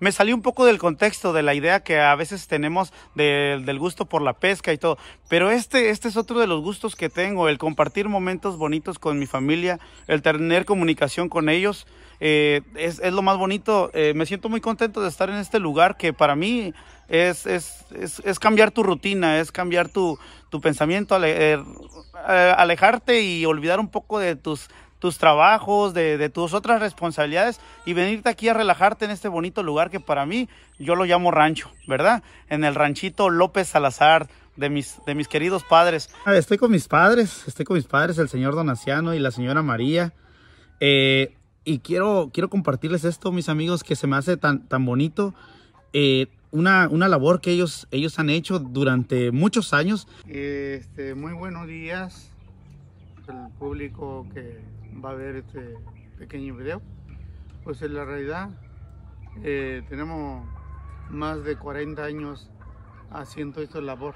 me salí un poco del contexto, de la idea que a veces tenemos del gusto por la pesca y todo, pero este, este es otro de los gustos que tengo, el compartir momentos bonitos con mi familia, el tener comunicación con ellos, eh, es, es, lo más bonito, eh, me siento muy contento de estar en este lugar que para mí es, es, es, es cambiar tu rutina, es cambiar tu, pensamiento, eh, alejarte y olvidar un poco de tus tus trabajos, de, tus otras responsabilidades y venirte aquí a relajarte en este bonito lugar que para mí yo lo llamo rancho, ¿verdad? En el ranchito López Salazar de mis, de mis queridos padres. Ah, estoy con mis padres, estoy con mis padres, el señor Donaciano y la señora María. Eh, y quiero, quiero compartirles esto, mis amigos, que se me hace tan, tan bonito. Eh, una, una, labor que ellos, ellos han hecho durante muchos años. Este, muy buenos días el público que va a ver este pequeño video. Pues en la realidad eh, tenemos más de 40 años haciendo esta labor.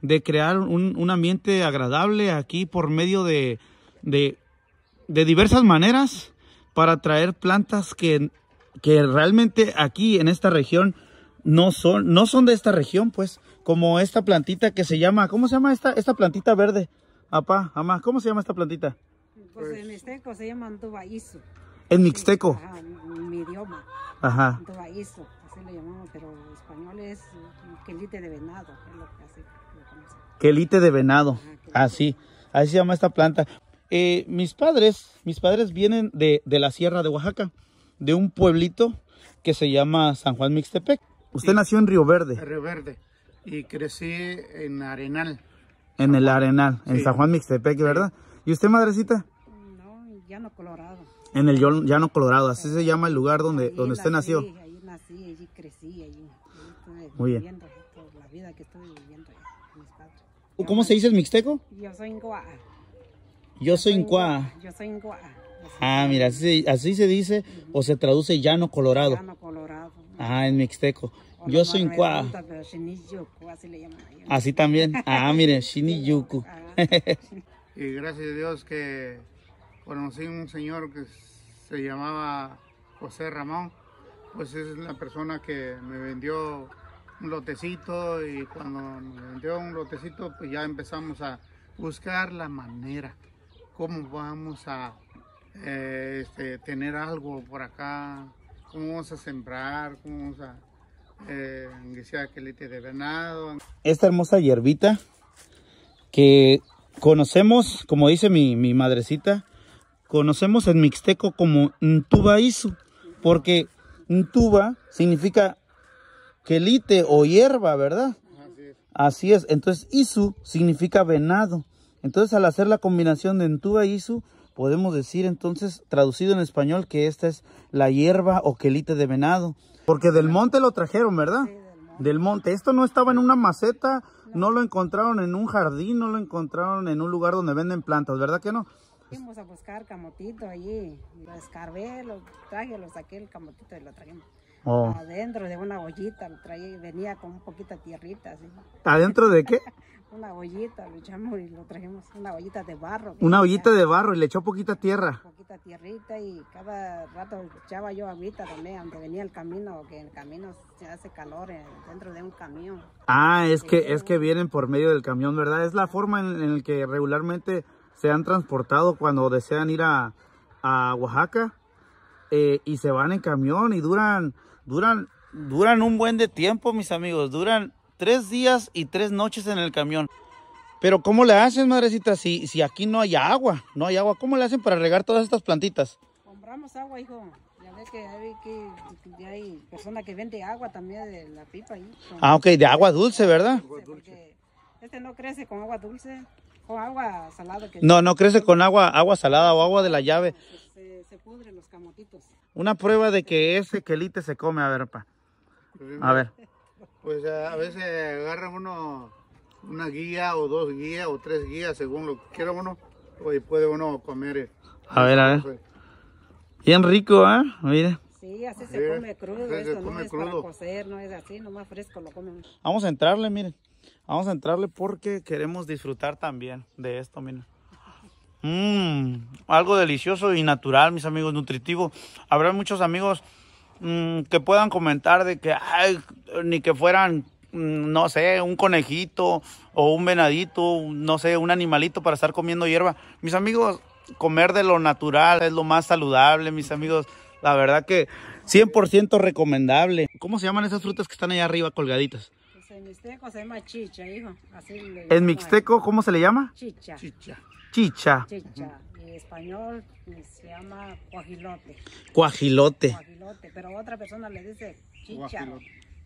De crear un, ambiente agradable aquí por medio de, de, diversas maneras para traer plantas que, que realmente aquí en esta región no son, no son de esta región, pues, como esta plantita que se llama, ¿cómo se llama esta, esta plantita verde? Apá, ¿cómo se llama esta plantita? Pues, en pues. mixteco se llama Andubaizu. ¿En mixteco? Ajá, mi idioma. Ajá. así lo llamamos, pero en español es quelite de venado, Quelite de venado, Ah, así, así se llama esta planta. Eh, mis padres, mis padres vienen de, la sierra de Oaxaca, de un pueblito que se llama San Juan Mixtepec. Usted nació en Río Verde. Río Verde. Y crecí en Arenal. En el Arenal, en San Juan Mixtepec, ¿verdad? ¿Y usted, madrecita? Llano Colorado. En el Llano Colorado, así se llama el lugar donde, donde usted nació. Ahí nací, allí crecí, allí, estuve Muy viviendo bien. la vida que estuve viviendo con mis padres. ¿Cómo se dice el mixteco? Yo soy Incoa. Yo soy Incoa. Yo soy Incoa. Ah, mira, así, así se dice o se traduce Llano Colorado. Llano Colorado. ah, en mixteco. O yo soy shinijuku Así también. Ah, mire, Shiniyuku. Ah. y gracias a Dios que conocí un señor que se llamaba José Ramón, pues es la persona que me vendió un lotecito y cuando me vendió un lotecito pues ya empezamos a buscar la manera, cómo vamos a eh, este, tener algo por acá, cómo vamos a sembrar, cómo vamos a eh, aquelite de venado. Esta hermosa hierbita que conocemos, como dice mi madrecita, conocemos en mixteco como Ntuba isu. porque Ntuba significa quelite o hierba, ¿verdad? Así es, entonces Isu significa venado. Entonces al hacer la combinación de Ntuba y Izu, podemos decir entonces, traducido en español, que esta es la hierba o quelite de venado. Porque del monte lo trajeron, ¿verdad? del, monte. Esto no estaba en una maceta, no lo encontraron en un jardín, no lo encontraron en un lugar donde venden plantas, ¿verdad que no? Fuimos a buscar camotito allí, lo escarbé, lo traje, lo saqué el camotito y lo trajimos. Oh. Adentro de una ollita lo traje venía con un poquito de tierrita. ¿Adentro de qué? una ollita, lo echamos y lo trajimos, una ollita de barro. Una ollita de barro y le echó poquita tierra. Poquita tierrita y cada rato echaba yo agüita también, aunque venía el camino, que en el camino se hace calor dentro de un camión. Ah, es que, es que vienen por medio del camión, ¿verdad? Es la forma en, en la que regularmente se han transportado cuando desean ir a, Oaxaca eh, y se van en camión y duran, duran, duran un buen de tiempo, mis amigos. Duran tres días y tres noches en el camión. Pero ¿cómo le hacen, madrecita, si, si aquí no hay agua? No hay agua. ¿Cómo le hacen para regar todas estas plantitas? Compramos agua, hijo. Ya ves que hay, que que venden agua también de la pipa Ah, ok, de agua dulce, ¿verdad? Agua dulce. Este no crece con agua dulce. O agua salada. Que no, no crece con agua, agua salada o agua de la llave. Se, pudren los camotitos. Una prueba de que ese quelite se come, a ver, pa. Pues, a ver. Pues a veces agarra uno una guía o dos guías o tres guías según lo que quiera uno y puede uno comer. Eh. A ver, a ver. Bien rico, ¿eh? ¿ah? Mira. Sí, así se come crudo. Esto no es cocer, no es así, nomás fresco lo comen. Vamos a entrarle, miren. Vamos a entrarle porque queremos disfrutar también de esto, miren. Mmm, algo delicioso y natural, mis amigos, nutritivo. Habrá muchos amigos mm, que puedan comentar de que, ay, ni que fueran, mm, no sé, un conejito o un venadito, no sé, un animalito para estar comiendo hierba. Mis amigos, comer de lo natural es lo más saludable, mis amigos. La verdad que 100% recomendable. ¿Cómo se llaman esas frutas que están allá arriba colgaditas? En mixteco se llama chicha, hijo. Así ¿En mixteco cómo se le llama? Chicha. Chicha. Chicha. Chicha. en español eh, se llama cuajilote. Cuajilote. Cuajilote, pero otra persona le dice chicharo.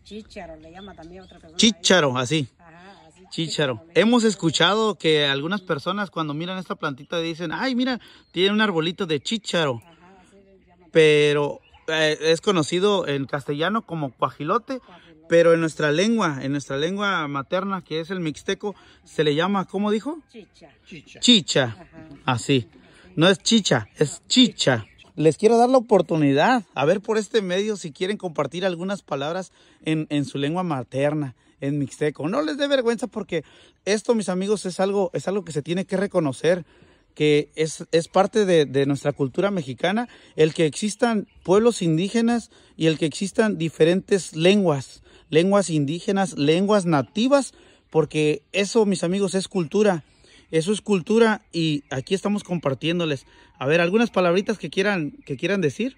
Chicharo, le llama también otra persona. Chicharo, así. Ajá, Chicharo. Hemos escuchado que algunas personas cuando miran esta plantita dicen, ay, mira, tiene un arbolito de chicharo. Ajá, así le pero eh, es conocido en castellano como cuajilote pero en nuestra lengua, en nuestra lengua materna, que es el mixteco, se le llama, ¿cómo dijo? Chicha. Chicha. chicha. Así. Ah, no es chicha, es chicha. Les quiero dar la oportunidad, a ver por este medio, si quieren compartir algunas palabras en, su lengua materna, en mixteco. No les dé vergüenza porque esto, mis amigos, es algo, es algo que se tiene que reconocer que es, es parte de, nuestra cultura mexicana, el que existan pueblos indígenas y el que existan diferentes lenguas lenguas indígenas, lenguas nativas, porque eso, mis amigos, es cultura. Eso es cultura y aquí estamos compartiéndoles. A ver, algunas palabritas que quieran, que quieran decir.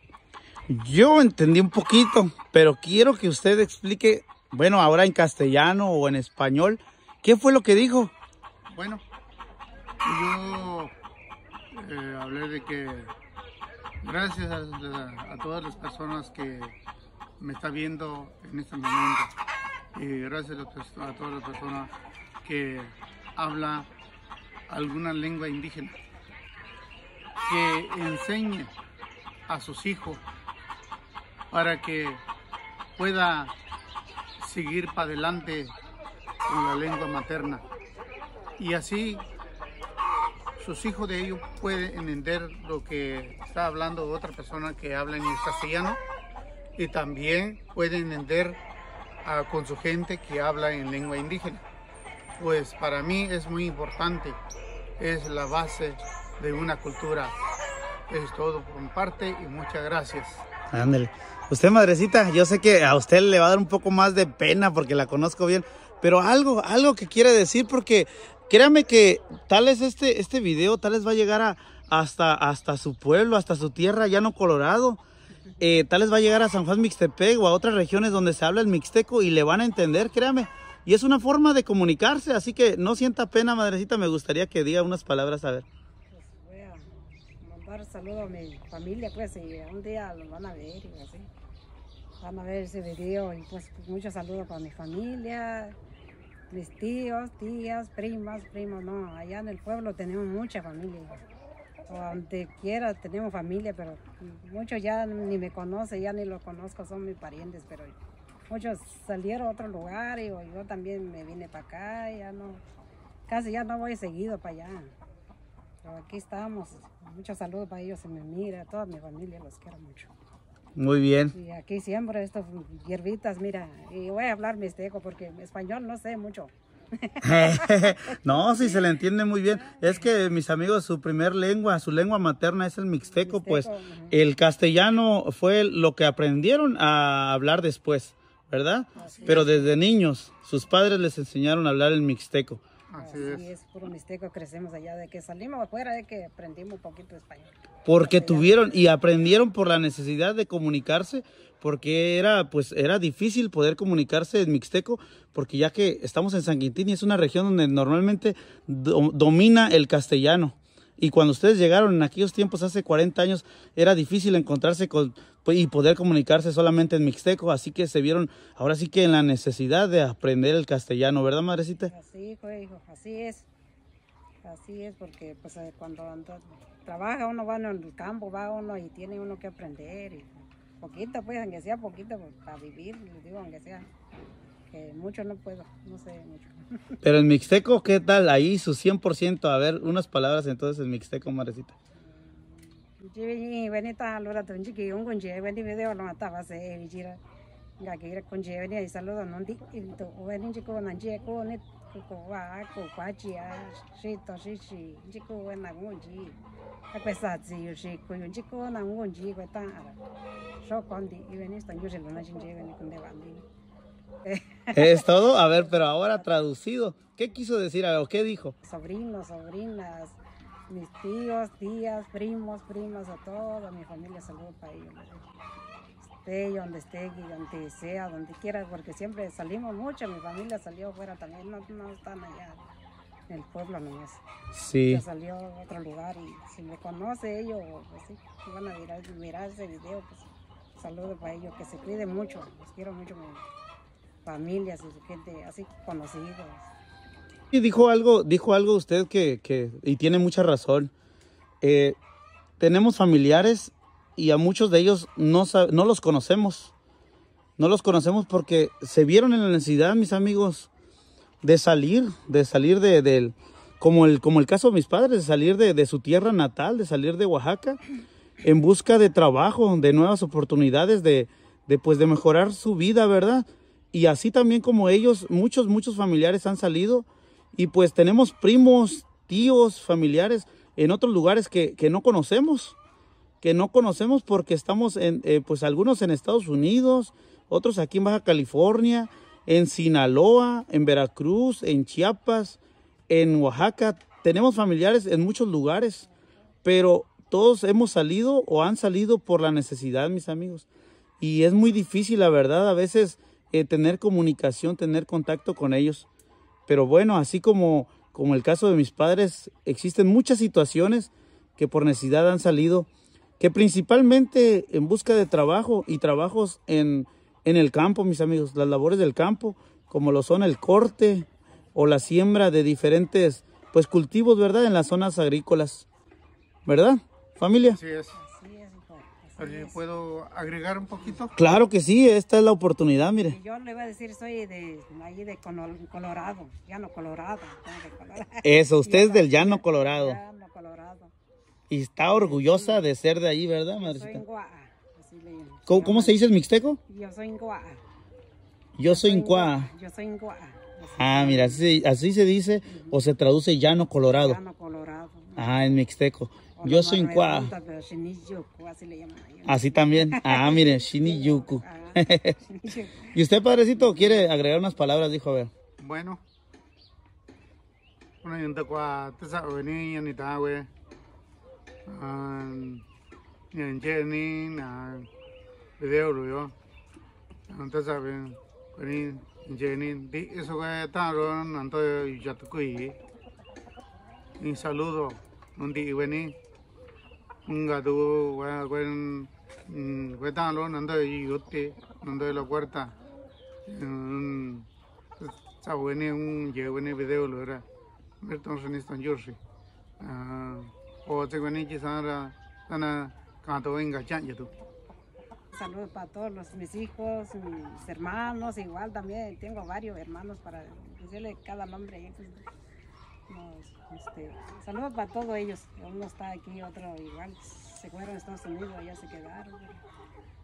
Yo entendí un poquito, pero quiero que usted explique, bueno, ahora en castellano o en español, ¿qué fue lo que dijo? Bueno, yo eh, hablé de que gracias a, todas las personas que me están viendo en este momento y gracias a, a todas las personas que habla alguna lengua indígena, que enseñe a sus hijos para que pueda seguir para adelante con la lengua materna. Y así sus hijos de ellos pueden entender lo que está hablando otra persona que habla en castellano y también pueden entender ah, con su gente que habla en lengua indígena. Pues para mí es muy importante, es la base de una cultura. Es todo por parte y muchas gracias. Usted, madrecita, yo sé que a usted le va a dar un poco más de pena porque la conozco bien, pero algo, algo que quiere decir porque créame que tal es este, este video, tal vez va a llegar a, hasta, hasta su pueblo, hasta su tierra, ya no Colorado. Eh, tal vez va a llegar a San Juan Mixtepec o a otras regiones donde se habla el mixteco y le van a entender, créame. Y es una forma de comunicarse, así que no sienta pena, madrecita, me gustaría que diga unas palabras a ver. Pues mi familia, pues, un día van a ver van a ver ese video y pues, pues muchos saludos para mi familia, mis tíos, tías, primas, primos, no, allá en el pueblo tenemos mucha familia. O donde quiera tenemos familia, pero muchos ya ni me conocen, ya ni los conozco, son mis parientes, pero muchos salieron a otro lugar y yo también me vine para acá, ya no, casi ya no voy seguido para allá. Pero aquí estamos, muchos saludos para ellos, se me mira, toda mi familia los quiero mucho. Muy bien. Y aquí siembro estas hierbitas, mira, y voy a hablar mixteco porque en español no sé mucho. no, sí se le entiende muy bien. Es que mis amigos, su primer lengua, su lengua materna es el mixteco, pues el castellano fue lo que aprendieron a hablar después, ¿verdad? Pero desde niños, sus padres les enseñaron a hablar el mixteco. Así, es. por mixteco crecemos allá, de que salimos afuera, de que aprendimos un poquito español. Porque tuvieron y aprendieron por la necesidad de comunicarse, porque era, pues, era difícil poder comunicarse en mixteco, porque ya que estamos en San Quintín y es una región donde normalmente domina el castellano. Y cuando ustedes llegaron en aquellos tiempos, hace 40 años, era difícil encontrarse con, pues, y poder comunicarse solamente en mixteco, así que se vieron ahora sí que en la necesidad de aprender el castellano, ¿verdad, madrecita? Así, hijo, hijo, así es. Así es, porque pues eh, cuando trabaja uno va en el campo, va uno y tiene uno que aprender. Y poquito, pues, aunque sea poquito, pues, para vivir, digo, aunque sea mucho no puedo, no sé mucho. Pero el mixteco, ¿qué tal? Ahí su 100%, a ver, unas palabras entonces en mixteco, Marecita. Es todo. A ver, pero ahora traducido, ¿qué quiso decir o qué dijo? Sobrinos, sobrinas, mis tíos, tías, primos, primas, a toda mi familia, saludo para ellos. Esté donde esté, donde sea, donde quiera, porque siempre salimos mucho, mi familia salió afuera también, no, están allá en el pueblo Sí. salió a otro lugar y si me conoce ellos, pues sí, van a mirar, ese video, pues saludo para ellos, que se cuiden mucho, los quiero mucho. mucho familias y gente así conocidos. Y dijo algo, dijo algo usted que, y tiene mucha razón. Eh, tenemos familiares y a muchos de ellos no, no los conocemos. No los conocemos porque se vieron en la necesidad, mis amigos, de salir, de salir de, como, el, como el caso de mis padres, de salir de, su tierra natal, de salir de Oaxaca, en busca de trabajo, de nuevas oportunidades, de, de pues, mejorar su vida, ¿verdad? Y así también como ellos, muchos, muchos familiares han salido y pues tenemos primos, tíos, familiares en otros lugares que, no conocemos, que no conocemos porque estamos en, eh, pues algunos en Estados Unidos, otros aquí en Baja California, en Sinaloa, en Veracruz, en Chiapas, en Oaxaca. Tenemos familiares en muchos lugares, pero todos hemos salido o han salido por la necesidad, mis amigos. Y es muy difícil, la verdad, a veces eh, tener comunicación, tener contacto con ellos. Pero bueno, así como, como el caso de mis padres, existen muchas situaciones que por necesidad han salido, que principalmente en busca de trabajo y trabajos en, en el campo, mis amigos, las labores del campo, como lo son el corte o la siembra de diferentes pues cultivos, ¿verdad? En las zonas agrícolas, ¿verdad, familia? Sí, es puedo agregar un poquito? Claro que sí, esta es la oportunidad, mire. Yo le iba a decir, soy de ahí de Colorado, Llano Colorado. Eso, usted es del Llano Colorado. Llano Colorado. Y está orgullosa de ser de ahí, ¿verdad, madrecita? soy ¿Cómo, se dice el mixteco? Yo soy Gua. Yo soy Inguaa. Yo soy Ah, mira, así, se dice o se traduce Llano Colorado. Llano Colorado. Ah, en mixteco. Yo soy un cuá. Así también. Ah, mire, Yuku. Ah, ¿Y usted, padrecito, quiere agregar unas palabras? Dijo, a ver. Bueno. Una te sabe ni Ni en video yo. No te sabe eso que ya Un saludo. Un y nga tu buen buen tan lo nando y yote nando la cuarta mm, sa en un ye un video lo era merton son están ah, o te buene que sara tana ah, canto venga chan youtube. saludos para todos los, mis hijos, mis hermanos, igual también tengo varios hermanos para decirle cada nombre. Este, saludos para todos ellos. Uno está aquí, otro igual se fueron a Estados Unidos, allá se quedaron.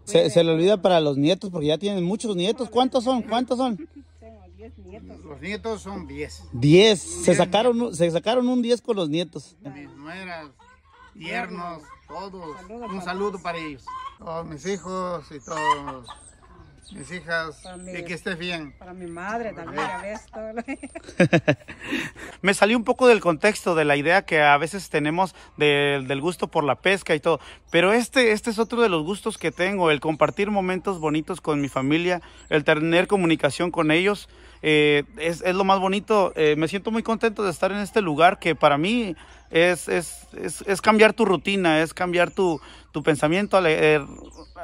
Se, se le olvida para los nietos porque ya tienen muchos nietos. ¿Cuántos son? ¿Cuántos son? Los nietos son 10. 10. Se sacaron, se sacaron un 10 con los nietos. Mis nueras, tiernos, todos. un saludo para ellos. Todos mis hijos y todos mis hijas que esté bien. Para mi madre también, a veces Me salió un poco del contexto, de la idea que a veces tenemos del gusto por la pesca y todo, pero este, este es otro de los gustos que tengo, el compartir momentos bonitos con mi familia, el tener comunicación con ellos. Eh, es, lo más bonito, eh, me siento muy contento de estar en este lugar que para mí es, es, es cambiar tu rutina, es cambiar tu, tu pensamiento, eh,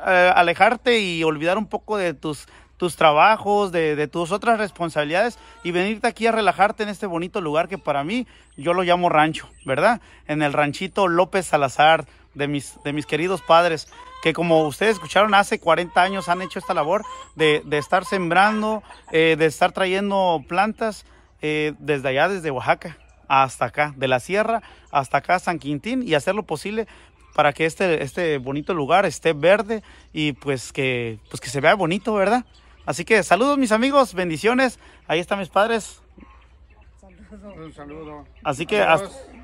eh, alejarte y olvidar un poco de tus tus trabajos, de, tus otras responsabilidades y venirte aquí a relajarte en este bonito lugar que para mí yo lo llamo rancho, ¿verdad? En el ranchito López Salazar de mis, de mis queridos padres, que como ustedes escucharon hace 40 años han hecho esta labor de, de estar sembrando, eh, de estar trayendo plantas desde allá, desde Oaxaca hasta acá, de la sierra hasta acá San Quintín y hacer lo posible para que este, este bonito lugar esté verde y pues que, pues que se vea bonito, ¿verdad? Así que saludos mis amigos, bendiciones. Ahí están mis padres. Saludos. Un saludo. Así que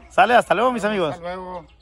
sale, hasta luego mis amigos. Hasta luego.